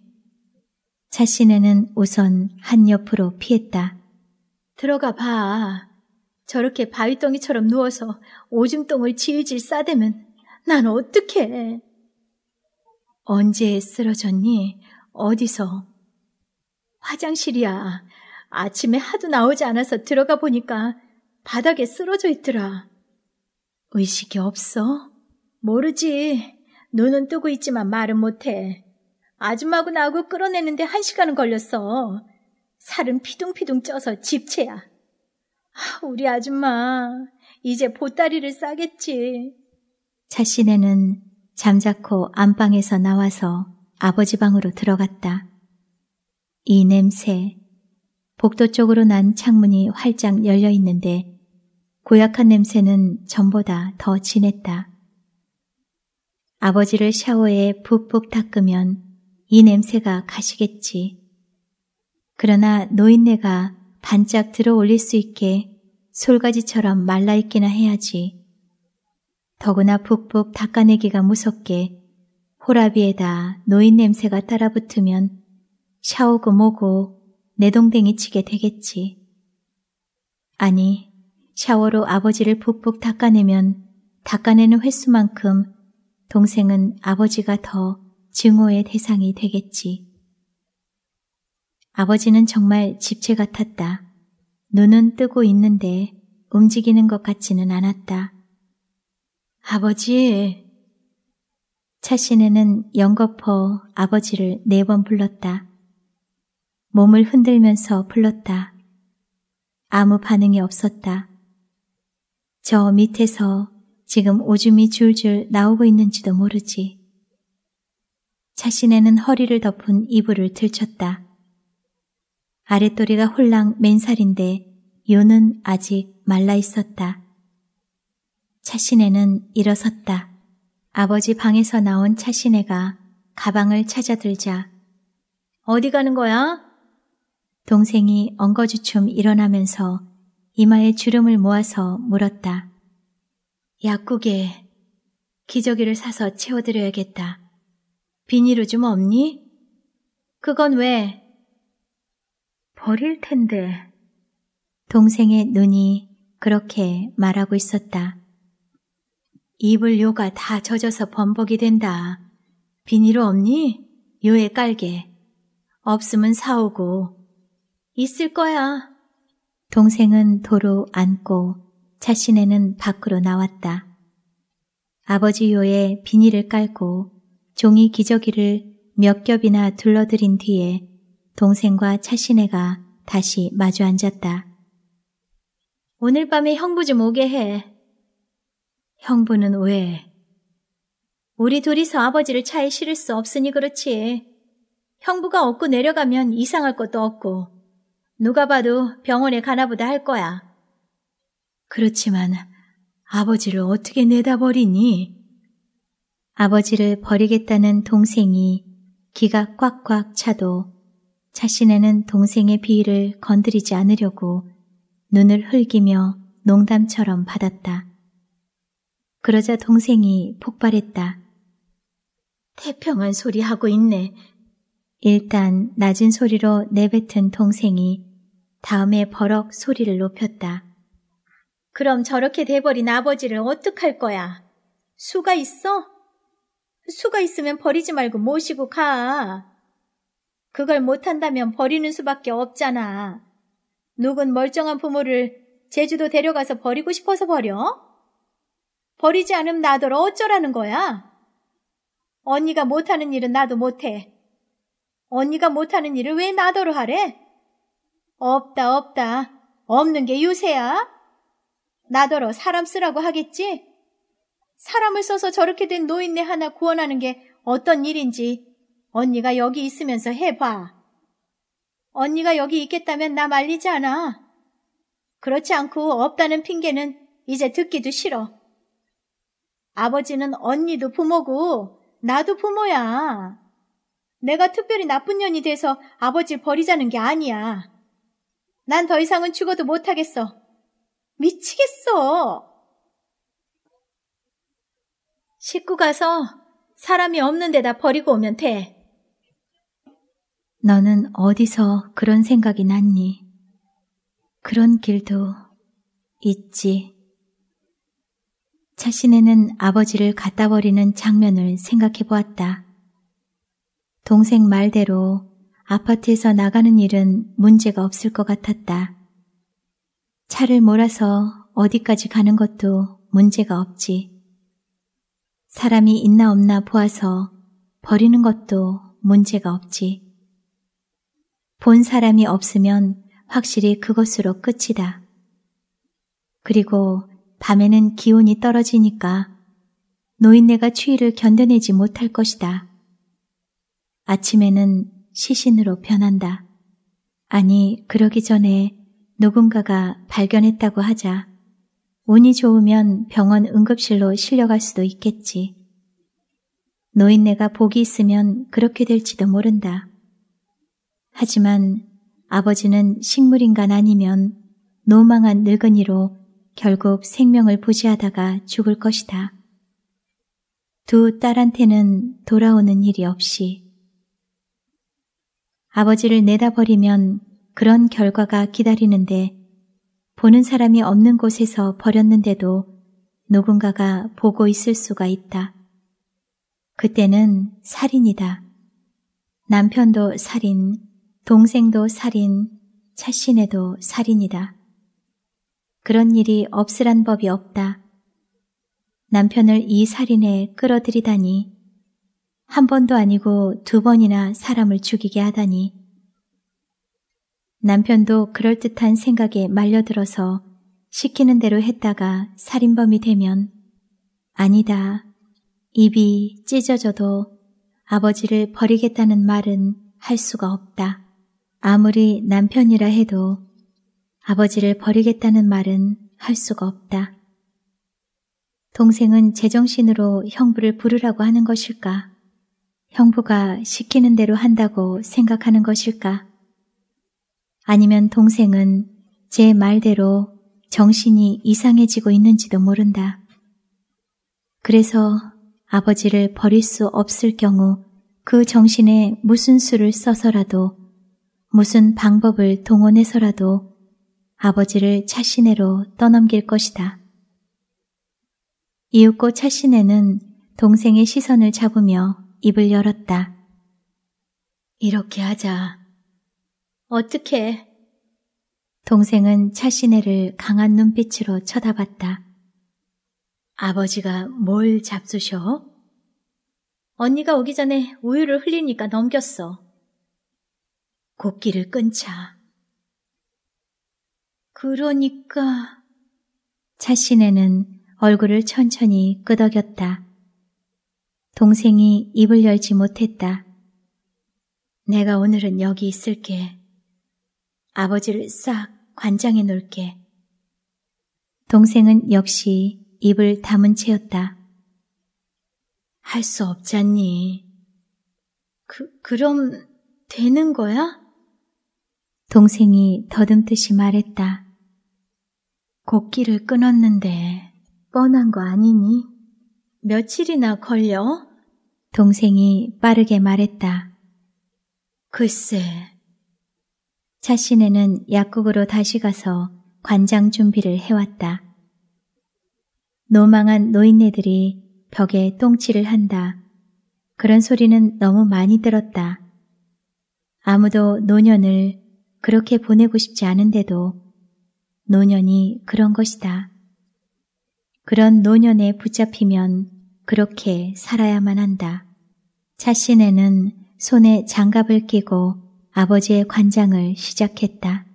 자신에는 우선 한 옆으로 피했다. 들어가 봐. 저렇게 바위덩이처럼 누워서 오줌똥을 지우질 싸대면 난 어떡해. 언제 쓰러졌니? 어디서? 화장실이야. 아침에 하도 나오지 않아서 들어가 보니까 바닥에 쓰러져 있더라. 의식이 없어? 모르지. 눈은 뜨고 있지만 말은 못해. 아줌마하고 나하고 끌어내는데 한 시간은 걸렸어. 살은 피둥피둥 쪄서 집채야. 아, 우리 아줌마, 이제 보따리를 싸겠지. 자신에는 잠자코 안방에서 나와서 아버지 방으로 들어갔다. 이 냄새. 복도 쪽으로 난 창문이 활짝 열려 있는데 고약한 냄새는 전보다 더 진했다. 아버지를 샤워에 푹푹 닦으면 이 냄새가 가시겠지. 그러나 노인네가 반짝 들어 올릴 수 있게 솔가지처럼 말라있기나 해야지. 더구나 푹푹 닦아내기가 무섭게 호라비에다 노인 냄새가 따라붙으면 샤오고 뭐고 내동댕이 치게 되겠지. 아니, 샤워로 아버지를 푹푹 닦아내면 닦아내는 횟수만큼 동생은 아버지가 더 증오의 대상이 되겠지. 아버지는 정말 집채 같았다. 눈은 뜨고 있는데 움직이는 것 같지는 않았다. 아버지! 차신에는 연거퍼 아버지를 네 번 불렀다. 몸을 흔들면서 불렀다. 아무 반응이 없었다. 저 밑에서 지금 오줌이 줄줄 나오고 있는지도 모르지. 자신에는 허리를 덮은 이불을 들쳤다. 아랫도리가 홀랑 맨살인데 요는 아직 말라 있었다. 차신애는 일어섰다. 아버지 방에서 나온 차신애가 가방을 찾아들자 어디 가는 거야? 동생이 엉거주춤 일어나면서 이마에 주름을 모아서 물었다. 약국에 기저귀를 사서 채워드려야겠다. 비닐로 좀 없니? 그건 왜? 버릴 텐데. 동생의 눈이 그렇게 말하고 있었다. 이불 요가 다 젖어서 범벅이 된다. 비닐로 없니? 요에 깔게. 없으면 사오고. 있을 거야. 동생은 도로 안고 자신에는 밖으로 나왔다. 아버지 요에 비닐을 깔고 종이 기저귀를 몇 겹이나 둘러들인 뒤에 동생과 차신애가 다시 마주 앉았다. 오늘 밤에 형부 좀 오게 해. 형부는 왜? 우리 둘이서 아버지를 차에 실을 수 없으니 그렇지. 형부가 업고 내려가면 이상할 것도 없고 누가 봐도 병원에 가나 보다 할 거야. 그렇지만 아버지를 어떻게 내다버리니? 아버지를 버리겠다는 동생이 기가 꽉꽉 차도 자신에는 동생의 비위를 건드리지 않으려고 눈을 흘기며 농담처럼 받았다. 그러자 동생이 폭발했다. 태평한 소리 하고 있네. 일단 낮은 소리로 내뱉은 동생이 다음에 버럭 소리를 높였다. 그럼 저렇게 돼버린 아버지를 어떡할 거야? 수가 있어? 수가 있으면 버리지 말고 모시고 가. 그걸 못한다면 버리는 수밖에 없잖아. 누군 멀쩡한 부모를 제주도 데려가서 버리고 싶어서 버려? 버리지 않음 나더러 어쩌라는 거야? 언니가 못하는 일은 나도 못해. 언니가 못하는 일을 왜 나더러 하래? 없다, 없다. 없는 게 유세야? 나더러 사람 쓰라고 하겠지? 사람을 써서 저렇게 된 노인네 하나 구원하는 게 어떤 일인지 언니가 여기 있으면서 해봐. 언니가 여기 있겠다면 나 말리지 않아. 그렇지 않고 없다는 핑계는 이제 듣기도 싫어. 아버지는 언니도 부모고 나도 부모야. 내가 특별히 나쁜 년이 돼서 아버지 를 버리자는 게 아니야. 난 더 이상은 죽어도 못하겠어. 미치겠어. 식구 가서 사람이 없는 데다 버리고 오면 돼. 너는 어디서 그런 생각이 났니? 그런 길도 있지. 자신에는 아버지를 갖다 버리는 장면을 생각해 보았다. 동생 말대로 아파트에서 나가는 일은 문제가 없을 것 같았다. 차를 몰아서 어디까지 가는 것도 문제가 없지. 사람이 있나 없나 보아서 버리는 것도 문제가 없지. 본 사람이 없으면 확실히 그것으로 끝이다. 그리고 밤에는 기온이 떨어지니까 노인네가 추위를 견뎌내지 못할 것이다. 아침에는 시신으로 변한다. 아니, 그러기 전에 누군가가 발견했다고 하자 운이 좋으면 병원 응급실로 실려갈 수도 있겠지. 노인네가 복이 있으면 그렇게 될지도 모른다. 하지만 아버지는 식물인간 아니면 노망한 늙은이로 결국 생명을 부지하다가 죽을 것이다. 두 딸한테는 돌아오는 일이 없이 아버지를 내다버리면 그런 결과가 기다리는데 보는 사람이 없는 곳에서 버렸는데도 누군가가 보고 있을 수가 있다. 그때는 살인이다. 남편도 살인, 동생도 살인, 자신에도 살인이다. 그런 일이 없으란 법이 없다. 남편을 이 살인에 끌어들이다니 한 번도 아니고 두 번이나 사람을 죽이게 하다니 남편도 그럴듯한 생각에 말려들어서 시키는 대로 했다가 살인범이 되면 아니다. 입이 찢어져도 아버지를 버리겠다는 말은 할 수가 없다. 아무리 남편이라 해도 아버지를 버리겠다는 말은 할 수가 없다. 동생은 제정신으로 형부를 부르라고 하는 것일까? 형부가 시키는 대로 한다고 생각하는 것일까? 아니면 동생은 제 말대로 정신이 이상해지고 있는지도 모른다. 그래서 아버지를 버릴 수 없을 경우 그 정신에 무슨 수를 써서라도 무슨 방법을 동원해서라도 아버지를 차신내로 떠넘길 것이다. 이윽고 차신내는 동생의 시선을 잡으며 입을 열었다. 이렇게 하자. 어떻게? 동생은 차시네를 강한 눈빛으로 쳐다봤다. 아버지가 뭘 잡수셔? 언니가 오기 전에 우유를 흘리니까 넘겼어. 곡기를 끊자. 그러니까... 차시네는 얼굴을 천천히 끄덕였다. 동생이 입을 열지 못했다. 내가 오늘은 여기 있을게. 아버지를 싹 관장해 놓을게. 동생은 역시 입을 다문 채였다. 할 수 없잖니. 그, 그럼 되는 거야? 동생이 더듬듯이 말했다. 곡기를 끊었는데 뻔한 거 아니니? 며칠이나 걸려? 동생이 빠르게 말했다. 글쎄, 자신에는 약국으로 다시 가서 관장 준비를 해왔다. 노망한 노인네들이 벽에 똥칠을 한다. 그런 소리는 너무 많이 들었다. 아무도 노년을 그렇게 보내고 싶지 않은데도 노년이 그런 것이다. 그런 노년에 붙잡히면 그렇게 살아야만 한다. 자신에는 손에 장갑을 끼고 아버지의 관장을 시작했다.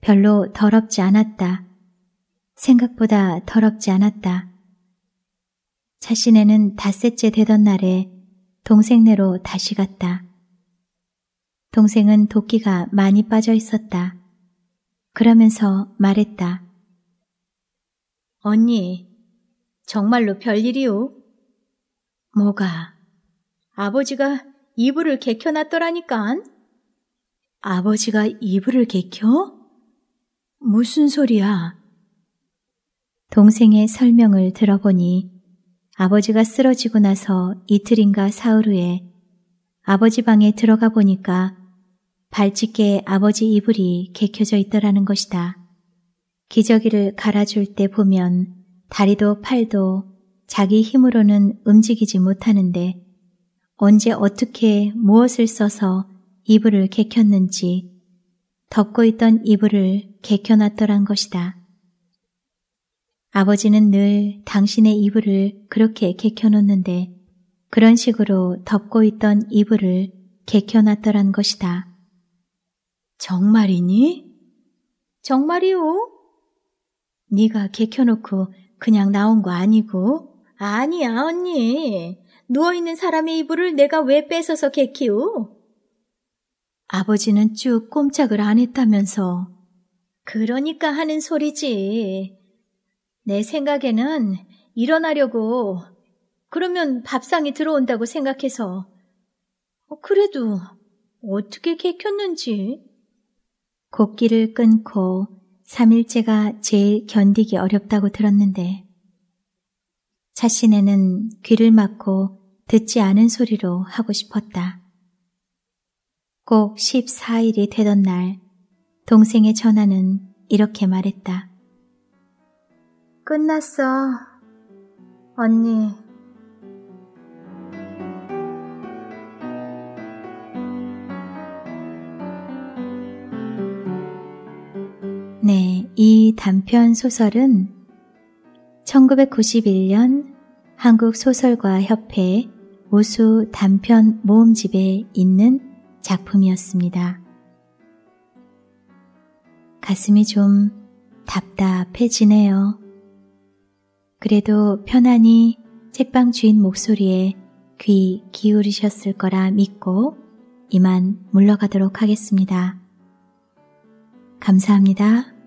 별로 더럽지 않았다. 생각보다 더럽지 않았다. 자신에는 닷새째 되던 날에 동생네로 다시 갔다. 동생은 도끼가 많이 빠져 있었다. 그러면서 말했다. 언니, 정말로 별일이오? 뭐가? 아버지가 이불을 개켜놨더라니깐. 아버지가 이불을 개켜? 무슨 소리야? 동생의 설명을 들어보니 아버지가 쓰러지고 나서 이틀인가 사흘 후에 아버지 방에 들어가 보니까 발찌게 아버지 이불이 개켜져 있더라는 것이다. 기저귀를 갈아줄 때 보면 다리도 팔도 자기 힘으로는 움직이지 못하는데 언제 어떻게 무엇을 써서 이불을 개켰는지 덮고 있던 이불을 개켜놨더란 것이다. 아버지는 늘 당신의 이불을 그렇게 개켜놓는데 그런 식으로 덮고 있던 이불을 개켜놨더란 것이다. 정말이니? 정말이오? 네가 개켜놓고 그냥 나온 거 아니고? 아니야 언니. 누워있는 사람의 이불을 내가 왜 뺏어서 개키우? 아버지는 쭉 꼼짝을 안 했다면서. 그러니까 하는 소리지. 내 생각에는 일어나려고. 그러면 밥상이 들어온다고 생각해서. 어, 그래도 어떻게 개켰는지. 곡기를 끊고 3일째가 제일 견디기 어렵다고 들었는데. 자신에는 귀를 막고 듣지 않은 소리로 하고 싶었다. 꼭 14일이 되던 날 동생의 전화는 이렇게 말했다. 끝났어. 언니. 네, 이 단편 소설은 1991년 한국소설과협회 오수 단편 모음집에 있는 작품이었습니다. 가슴이 좀 답답해지네요. 그래도 편안히 책방 주인 목소리에 귀 기울이셨을 거라 믿고 이만 물러가도록 하겠습니다. 감사합니다.